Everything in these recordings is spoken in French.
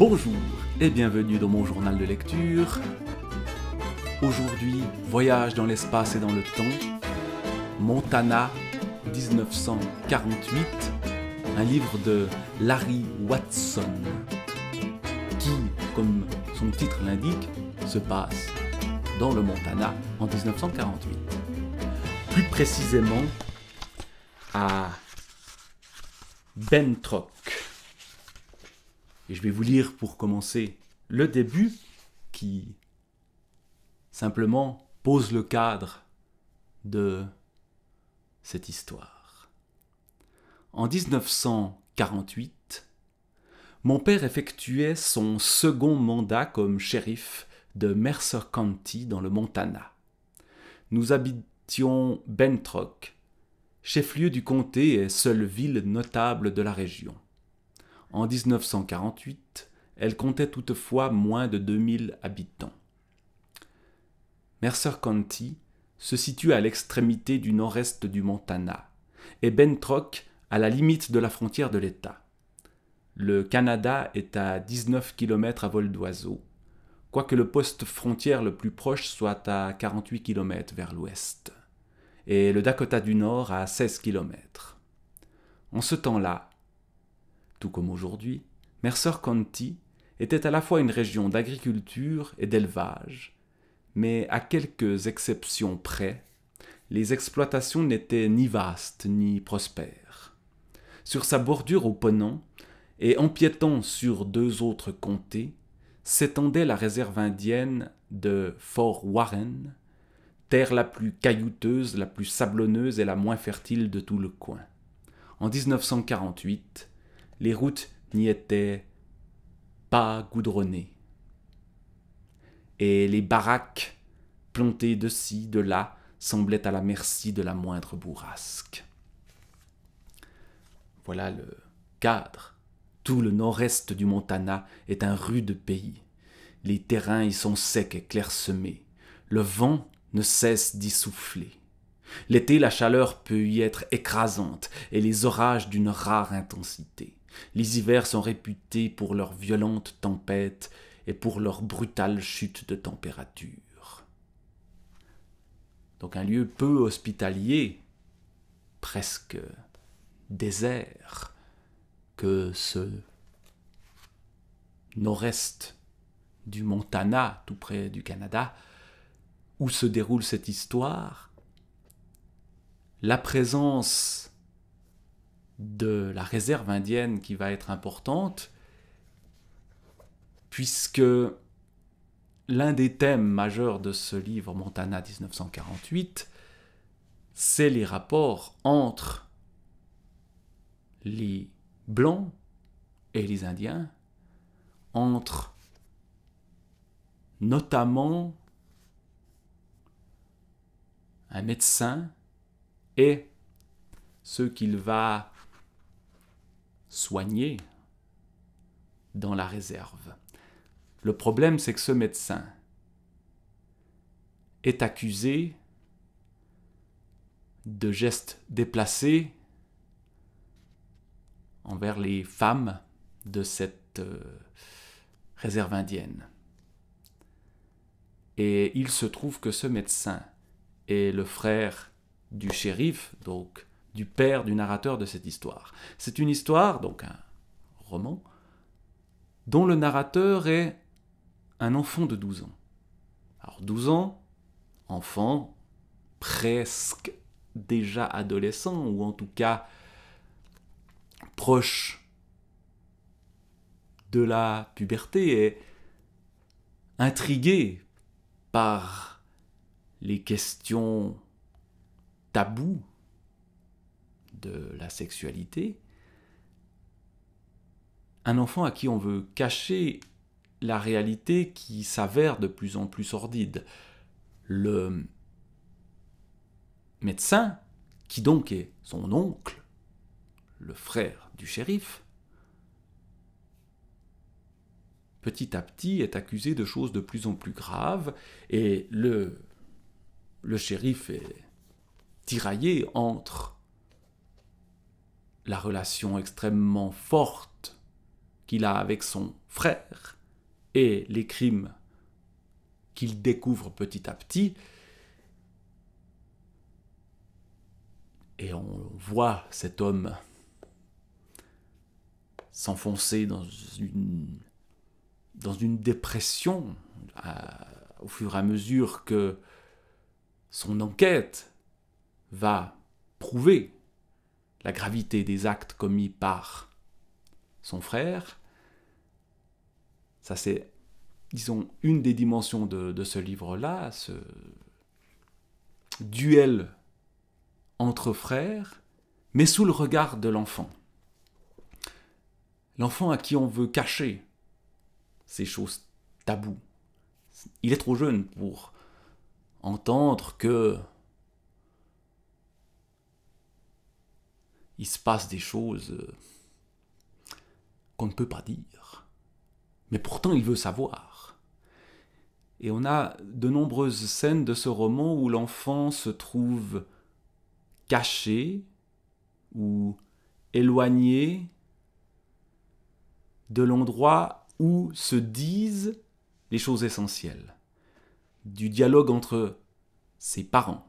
Bonjour et bienvenue dans mon journal de lecture. Aujourd'hui, voyage dans l'espace et dans le temps. Montana 1948, un livre de Larry Watson qui, comme son titre l'indique, se passe dans le Montana en 1948. Plus précisément à Bentrock et je vais vous lire pour commencer le début qui simplement pose le cadre de cette histoire. En 1948, mon père effectuait son second mandat comme shérif de Mercer County dans le Montana. Nous habitions Bentrock, chef-lieu du comté et seule ville notable de la région. En 1948, elle comptait toutefois moins de 2000 habitants. Mercer County se situe à l'extrémité du nord-est du Montana et Bentrock à la limite de la frontière de l'État. Le Canada est à 19 km à vol d'oiseau, quoique le poste frontière le plus proche soit à 48 km vers l'ouest, et le Dakota du Nord à 16 km. En ce temps-là, tout comme aujourd'hui, Mercer County était à la fois une région d'agriculture et d'élevage, mais à quelques exceptions près, les exploitations n'étaient ni vastes ni prospères. Sur sa bordure au Ponant, et empiétant sur deux autres comtés, s'étendait la réserve indienne de Fort Warren, terre la plus caillouteuse, la plus sablonneuse et la moins fertile de tout le coin. En 1948, les routes n'y étaient pas goudronnées. Et les baraques, plantées de ci, de là, semblaient à la merci de la moindre bourrasque. Voilà le cadre. Tout le nord-est du Montana est un rude pays. Les terrains y sont secs et clairsemés. Le vent ne cesse d'y souffler. L'été, la chaleur peut y être écrasante et les orages d'une rare intensité. Les hivers sont réputés pour leurs violentes tempêtes et pour leurs brutales chutes de température. Donc un lieu peu hospitalier, presque désert, que ce nord-est du Montana, tout près du Canada, où se déroule cette histoire, la présence de la réserve indienne qui va être importante, puisque l'un des thèmes majeurs de ce livre Montana 1948, c'est les rapports entre les blancs et les indiens, entre notamment un médecin et ce qu'il va soigné dans la réserve. Le problème, c'est que ce médecin est accusé de gestes déplacés envers les femmes de cette euh, réserve indienne. Et il se trouve que ce médecin est le frère du shérif, donc du père du narrateur de cette histoire. C'est une histoire, donc un roman, dont le narrateur est un enfant de 12 ans. Alors 12 ans, enfant, presque déjà adolescent, ou en tout cas proche de la puberté, est intrigué par les questions taboues de la sexualité, un enfant à qui on veut cacher la réalité qui s'avère de plus en plus sordide. Le médecin, qui donc est son oncle, le frère du shérif, petit à petit est accusé de choses de plus en plus graves et le, le shérif est tiraillé entre la relation extrêmement forte qu'il a avec son frère et les crimes qu'il découvre petit à petit. Et on voit cet homme s'enfoncer dans une, dans une dépression euh, au fur et à mesure que son enquête va prouver la gravité des actes commis par son frère. Ça c'est, disons, une des dimensions de, ce livre-là, ce duel entre frères, mais sous le regard de l'enfant. L'enfant à qui on veut cacher ces choses taboues. Il est trop jeune pour entendre que il se passe des choses euh, qu'on ne peut pas dire. Mais pourtant, il veut savoir. Et on a de nombreuses scènes de ce roman où l'enfant se trouve caché ou éloigné de l'endroit où se disent les choses essentielles, du dialogue entre ses parents,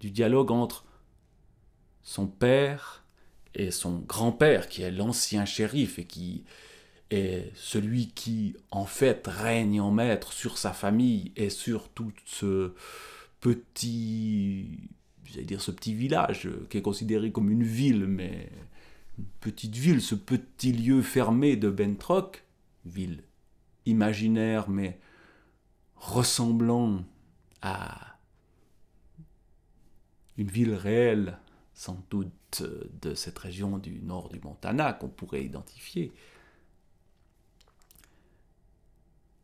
du dialogue entre son père et son grand-père, qui est l'ancien shérif et qui est celui qui, en fait, règne en maître sur sa famille et sur tout ce petit, ce petit village, euh, qui est considéré comme une ville, mais une petite ville, ce petit lieu fermé de Bentrock, ville imaginaire, mais ressemblant à une ville réelle sans doute euh, de cette région du nord du Montana qu'on pourrait identifier.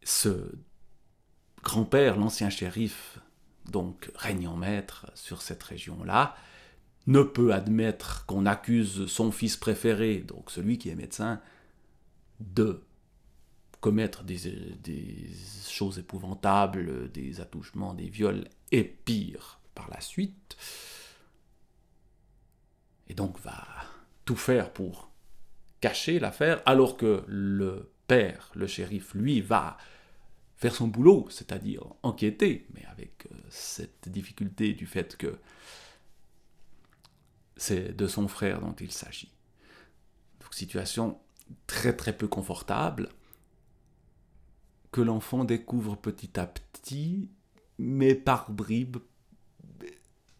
Ce grand-père, l'ancien shérif, donc régnant maître sur cette région-là, ne peut admettre qu'on accuse son fils préféré, donc celui qui est médecin, de commettre des, des choses épouvantables, des attouchements, des viols, et pire par la suite et donc va tout faire pour cacher l'affaire, alors que le père, le shérif, lui, va faire son boulot, c'est-à-dire enquêter, mais avec euh, cette difficulté du fait que c'est de son frère dont il s'agit. Donc situation très très peu confortable que l'enfant découvre petit à petit, mais par bribes,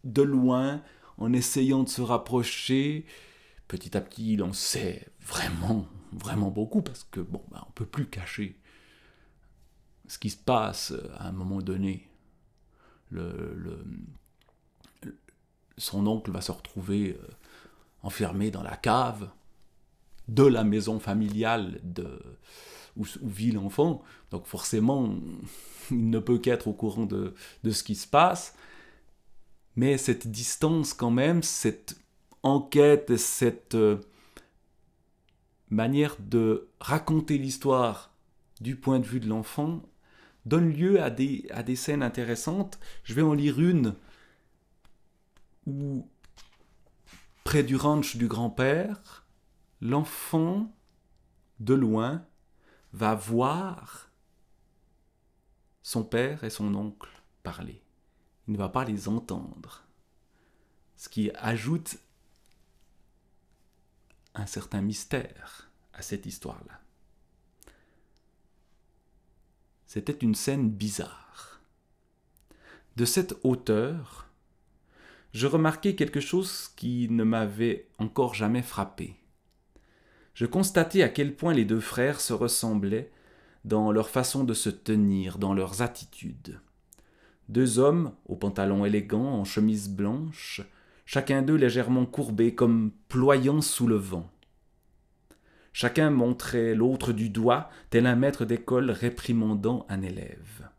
de loin, en essayant de se rapprocher. Petit à petit, il en sait vraiment, vraiment beaucoup, parce que, bon, bah, on peut plus cacher ce qui se passe à un moment donné. son oncle va se retrouver euh, enfermé dans la cave de la maison familiale de, où, vit l'enfant. Donc forcément, il ne peut qu'être au courant de ce qui se passe. Mais cette distance quand même, cette enquête, cette euh, manière de raconter l'histoire du point de vue de l'enfant donne lieu à des, à des scènes intéressantes. Je vais en lire une où, près du ranch du grand-père, l'enfant, de loin, va voir son père et son oncle parler ne va pas les entendre. Ce qui ajoute un certain mystère à cette histoire-là. C'était une scène bizarre. De cette hauteur, je remarquai quelque chose qui ne m'avait encore jamais frappé. Je constatai à quel point les deux frères se ressemblaient dans leur façon de se tenir, dans leurs attitudes. Deux hommes, aux pantalons élégants, en chemise blanche, chacun d'eux légèrement courbé, comme ployant sous le vent. Chacun montrait l'autre du doigt, tel un maître d'école réprimandant un élève.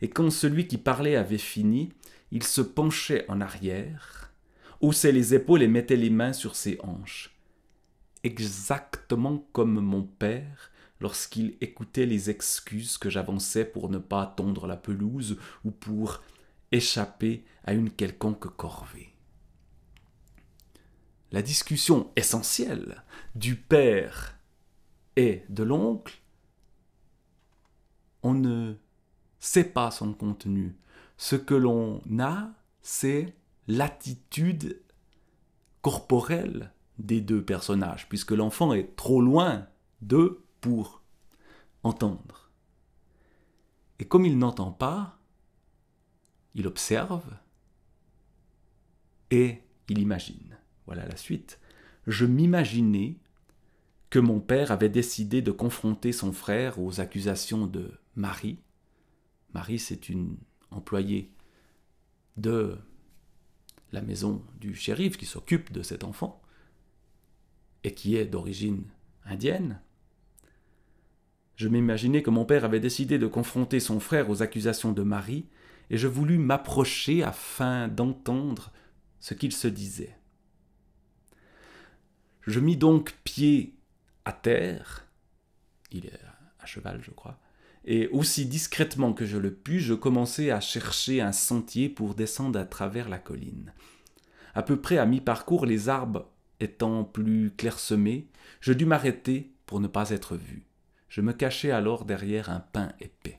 Et quand celui qui parlait avait fini, il se penchait en arrière, haussait les épaules et mettait les mains sur ses hanches. Exactement comme mon père, lorsqu'il écoutait les excuses que j'avançais pour ne pas tondre la pelouse ou pour échapper à une quelconque corvée. La discussion essentielle du père et de l'oncle, on ne sait pas son contenu. Ce que l'on a, c'est l'attitude corporelle des deux personnages, puisque l'enfant est trop loin d'eux pour entendre. Et comme il n'entend pas, il observe et il imagine. Voilà la suite. Je m'imaginais que mon père avait décidé de confronter son frère aux accusations de Marie. Marie, c'est une employée de la maison du shérif qui s'occupe de cet enfant et qui est d'origine indienne. Je m'imaginais que mon père avait décidé de confronter son frère aux accusations de Marie, et je voulus m'approcher afin d'entendre ce qu'il se disait. Je mis donc pied à terre, il est à cheval je crois, et aussi discrètement que je le pus, je commençai à chercher un sentier pour descendre à travers la colline. À peu près à mi-parcours, les arbres étant plus clairsemés, je dus m'arrêter pour ne pas être vu. Je me cachai alors derrière un pain épais.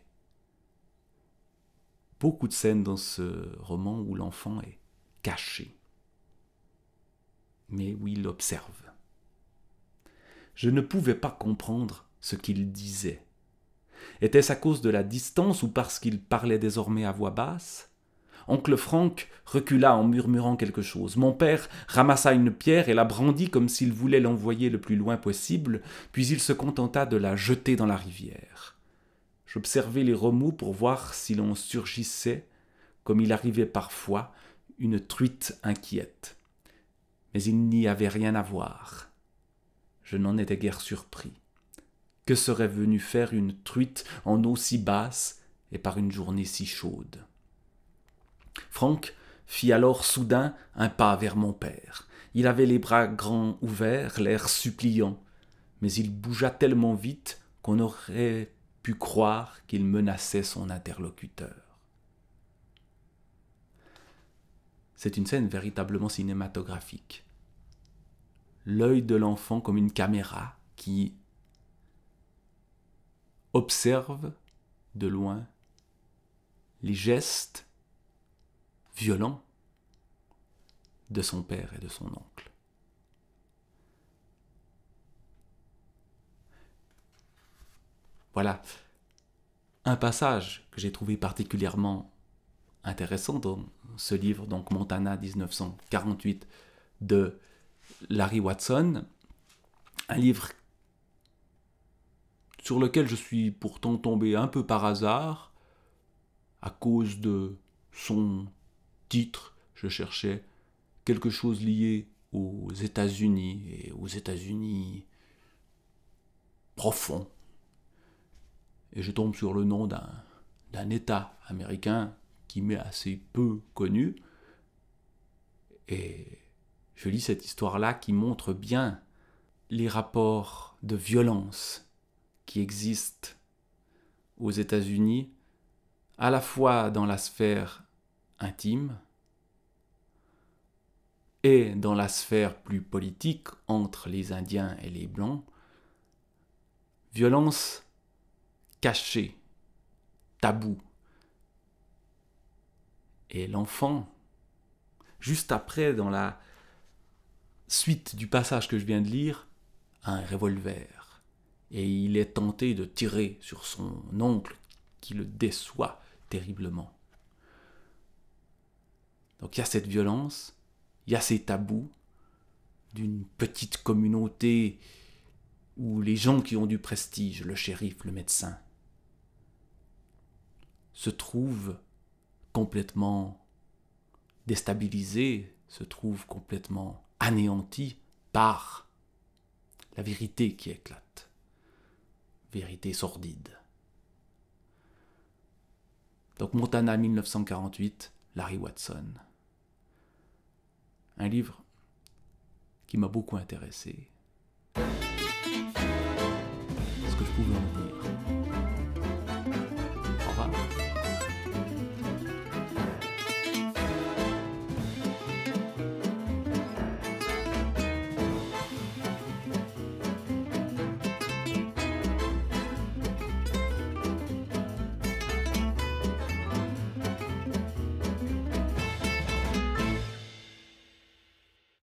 Beaucoup de scènes dans ce roman où l'enfant est caché, mais où il observe. Je ne pouvais pas comprendre ce qu'il disait. Était-ce à cause de la distance ou parce qu'il parlait désormais à voix basse Oncle Franck recula en murmurant quelque chose. Mon père ramassa une pierre et la brandit comme s'il voulait l'envoyer le plus loin possible, puis il se contenta de la jeter dans la rivière. J'observai les remous pour voir si l'on surgissait, comme il arrivait parfois, une truite inquiète. Mais il n'y avait rien à voir. Je n'en étais guère surpris. Que serait venu faire une truite en eau si basse et par une journée si chaude Franck fit alors soudain un pas vers mon père. Il avait les bras grands ouverts, l'air suppliant, mais il bougea tellement vite qu'on aurait pu croire qu'il menaçait son interlocuteur. C'est une scène véritablement cinématographique. L'œil de l'enfant comme une caméra qui observe de loin les gestes violent de son père et de son oncle. Voilà un passage que j'ai trouvé particulièrement intéressant dans ce livre, donc Montana 1948 de Larry Watson, un livre sur lequel je suis pourtant tombé un peu par hasard à cause de son titre, je cherchais quelque chose lié aux États-Unis et aux États-Unis profonds. Et je tombe sur le nom d'un État américain qui m'est assez peu connu. Et je lis cette histoire-là qui montre bien les rapports de violence qui existent aux États-Unis, à la fois dans la sphère intime, et dans la sphère plus politique entre les Indiens et les Blancs, violence cachée, tabou. Et l'enfant, juste après, dans la suite du passage que je viens de lire, a un revolver. Et il est tenté de tirer sur son oncle qui le déçoit terriblement. Donc il y a cette violence, il y a ces tabous d'une petite communauté où les gens qui ont du prestige, le shérif, le médecin, se trouvent complètement déstabilisés, se trouvent complètement anéantis par la vérité qui éclate, vérité sordide. Donc Montana 1948, Larry Watson un livre qui m'a beaucoup intéressé. Ce que je pouvais en